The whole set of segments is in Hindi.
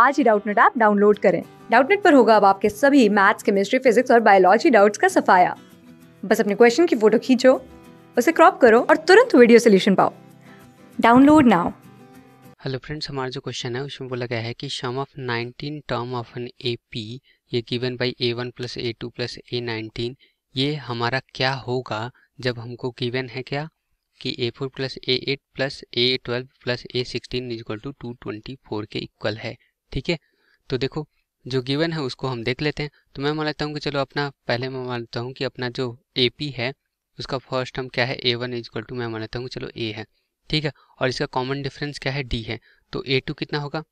आज ही डाउटनेट ऐप डाउनलोड करें डाउटनेट पर होगा अब आपके सभी मैथ्स केमिस्ट्री फिजिक्स और बायोलॉजी डाउट्स का सफाया बस अपने क्वेश्चन की फोटो खींचो उसे क्रॉप करो और तुरंत वीडियो सोल्यूशन पाओ डाउनलोड नाउ हेलो फ्रेंड्स हमारा जो क्वेश्चन है उसमें बोला गया है कि sum of 19 term of an A P ये given by a one plus a two plus a nineteen ये हमारा क्या होगा जब हमको गिवन है क्या कि a four plus a eight plus a twelve plus a sixteen is equal to two twenty four के इक्वल है ठीक है तो देखो जो गिवन है उसको हम देख लेते हैं तो मैं मान लेता हूँ कि चलो अपना पहले मैं मान लेता हूँ कि अपना जो ए पी है उसका फर्स्ट टर्म क्या है ए वन इजक्वल टू मैं मान लेता हूँ चलो ए है ठीक है और इसका कॉमन डिफरेंस क्या है डी है तो ए टू कितना होगा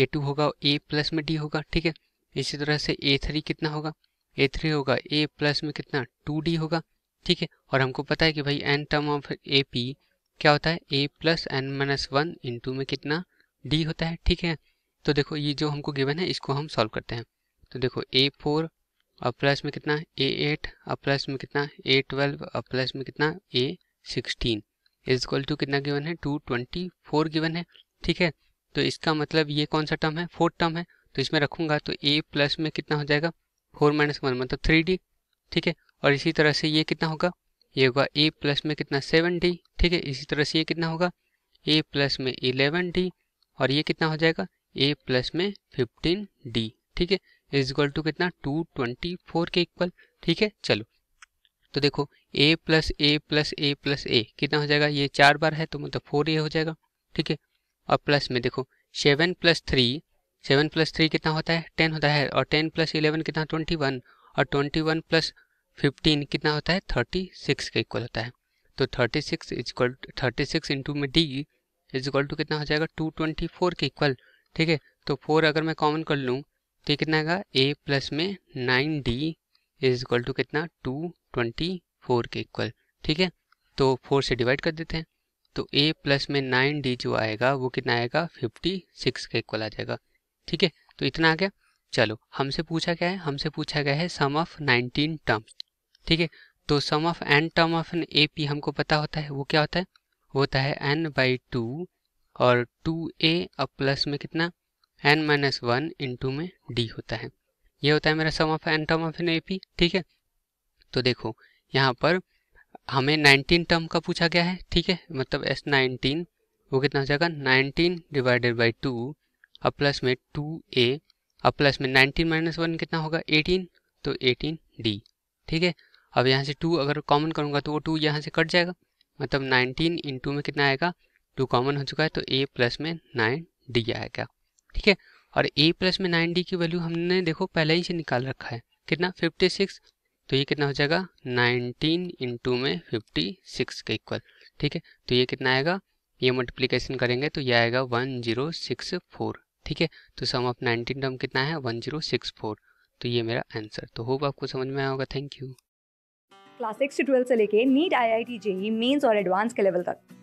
ए टू होगा ए प्लस में डी होगा ठीक है इसी तरह से ए थ्री कितना होगा ए थ्री होगा ए प्लस में कितना टू डी होगा ठीक है और हमको पता है कि भाई n term of A P क्या होता है a plus n minus one to में कितना डी होता है ठीक है तो देखो ये जो हमको गिवन है इसको हम सॉल्व करते हैं तो देखो ए फोर और प्लस में कितना ए एट और प्लस में कितना ए ट्वेल्व और प्लस में कितना a sixteen is equal to कितना गिवन है टू ट्वेंटी फोर गिवन है ठीक है तो इसका मतलब ये कौन सा टर्म है फोर्थ टर्म है तो इसमें रखूंगा तो ए प्लस में कितना हो जाएगा फोर माइनस वन मतलब थ्री डी ठीक है और इसी तरह से ये कितना होगा ये होगा ए प्लस में कितना सेवन डी ठीक है इसी तरह से ये कितना होगा ए प्लस में इलेवन डी और ये कितना हो जाएगा ए प्लस में फिफ्टीन डी ठीक है इज इक्वल टू कितना टू ट्वेंटी फोर के इक्वल ठीक है चलो तो देखो a plus a plus a plus a कितना हो जाएगा ये चार बार है तो मतलब फोर ए हो जाएगा ठीक है और प्लस में देखो seven plus three seven plus three कितना होता है टेन होता है और टेन प्लस इलेवन कितना ट्वेंटी वन और ट्वेंटी वन प्लस फिफ्टीन कितना होता है थर्टी सिक्स के इक्वल होता है तो thirty six is equal thirty six into में डी इज इक्वल टू कितना हो जाएगा टू ट्वेंटी फोर के इक्वल ठीक है तो फोर अगर मैं कॉमन कर लूँ तो कितना आएगा ए प्लस में nine d is equal to कितना टू ट्वेंटी फोर के इक्वल ठीक है तो फोर से डिवाइड कर देते हैं तो ए प्लस में नाइन डी जो आएगा वो कितना आएगा फिफ्टी सिक्स के इक्वल आ जाएगा ठीक है तो इतना आ गया चलो हमसे पूछा क्या है हमसे पूछा गया है सम ऑफ नाइनटीन टर्म्स ठीक है तो sum of n term of an A P हमको पता होता है वो क्या होता है वो होता है एन बाई टू और टू ए अब प्लस में कितना एन माइनस वन इंटू में डी होता है ये होता है मेरा sum of n term of an A P ठीक है तो देखो यहाँ पर हमें 19 टर्म का पूछा गया है ठीक है मतलब एस नाइनटीन वो कितना हो जाएगा 19 डिवाइडेड बाई टू अब प्लस में 2a अब प्लस में 19 माइनस वन कितना होगा 18 तो 18d ठीक है अब यहाँ से 2 अगर कॉमन करूँगा तो वो 2 यहाँ से कट जाएगा मतलब 19 इंटू में कितना आएगा टू कॉमन हो चुका है तो ए प्लस में नाइन डी आएगा ठीक है और ए प्लस में नाइन डी की वैल्यू हमने देखो पहले ही से निकाल रखा है कितना फिफ्टी सिक्स तो ये कितना हो जाएगा नाइनटीन इंटू में फिफ्टी सिक्स के इक्वल ठीक है तो ये कितना आएगा ये मल्टीप्लीकेशन करेंगे तो ये आएगा वन जीरो सिक्स फोर ठीक है तो सम ऑफ नाइनटीन टर्म कितना है वन जीरो सिक्स फोर तो ये मेरा आंसर तो होप आपको समझ में आया थैंक यू क्लास सिक्स से ट्वेल्थ से लेके NEET I I T JEE Mains और एडवांस के लेवल तक